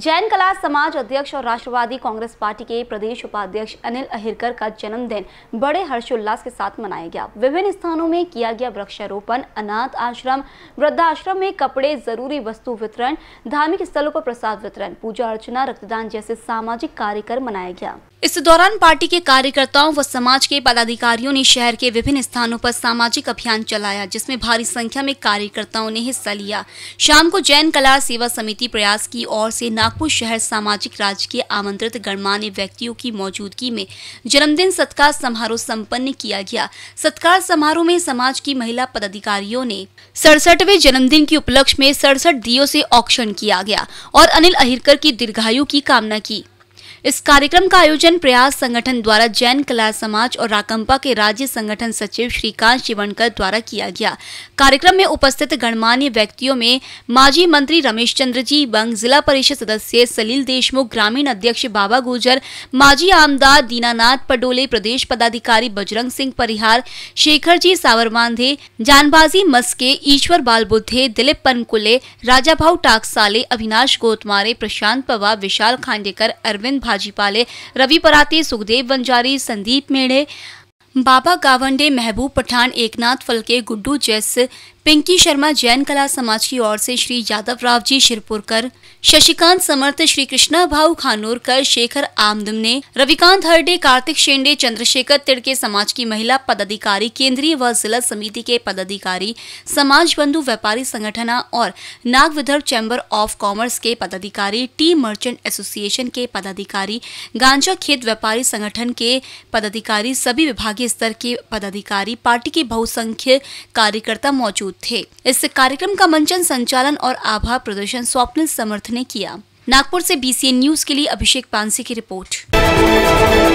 जैन कला समाज अध्यक्ष और राष्ट्रवादी कांग्रेस पार्टी के प्रदेश उपाध्यक्ष अनिल अहिरकर का जन्मदिन बड़े हर्षोल्लास के साथ मनाया गया विभिन्न स्थानों में किया गया वृक्षारोपण अनाथ आश्रम वृद्धाश्रम में कपड़े जरूरी वस्तु वितरण धार्मिक स्थलों पर प्रसाद वितरण पूजा अर्चना रक्तदान जैसे सामाजिक कार्य कर मनाया गया इस दौरान पार्टी के कार्यकर्ताओं व समाज के पदाधिकारियों ने शहर के विभिन्न स्थानों पर सामाजिक अभियान चलाया जिसमें भारी संख्या में कार्यकर्ताओं ने हिस्सा लिया शाम को जैन कला सेवा समिति प्रयास की ओर से नागपुर शहर सामाजिक राज्य के आमंत्रित गणमान्य व्यक्तियों की मौजूदगी में जन्मदिन सत्कार समारोह सम्पन्न किया गया सत्कार समारोह में समाज की महिला पदाधिकारियों ने सड़सठवे जन्मदिन के उपलक्ष्य में सड़सठ दियो ऐसी ऑक्शन किया गया और अनिल अहिरकर की दीर्घायु की कामना की इस कार्यक्रम का आयोजन प्रयास संगठन द्वारा जैन कला समाज और राकंपा के राज्य संगठन सचिव श्रीकांत शिवनकर द्वारा किया गया कार्यक्रम में उपस्थित गणमान्य व्यक्तियों में माजी मंत्री रमेश चंद्र जी बंग जिला परिषद सदस्य सलील देशमुख ग्रामीण अध्यक्ष बाबा गुजर माजी आमदार दीनानाथ पडोले प्रदेश पदाधिकारी बजरंग सिंह परिहार शेखर जी सावरमांधे जानबाजी मस्के ईश्वर बालबुद्धे दिलीप पनकुले भाव टाकसाले अविनाश गोतमारे प्रशांत पवा विशाल खांडेकर अरविंद भाजीपाले रवि पराते सुखदेव बंजारी संदीप मेढ़े बाबा गावंडे महबूब पठान एकनाथ फलके गुड्डू जैस पिंकी शर्मा जैन कला समाज की ओर से श्री यादव राव जी शिरपुरकर शशिकांत समर्थ श्री कृष्णा भाऊ खानोरकर शेखर आमदम ने रविकांत हरडे कार्तिक शेंडे चंद्रशेखर तिड़के समाज की महिला पदाधिकारी केंद्रीय व जिला समिति के पदाधिकारी समाज बंधु व्यापारी संगठना और Nag Vidarbha chamber of commerce के पदाधिकारी टी मर्चेंट एसोसिएशन के पदाधिकारी गांजा खेत व्यापारी संगठन के पदाधिकारी सभी विभागीय स्तर के पदाधिकारी पार्टी के बहुसंख्य कार्यकर्ता मौजूद थे इस कार्यक्रम का मंचन संचालन और आभार प्रदर्शन स्वप्निल समर्थ ने किया नागपुर से बीसीएन न्यूज के लिए अभिषेक पानसी की रिपोर्ट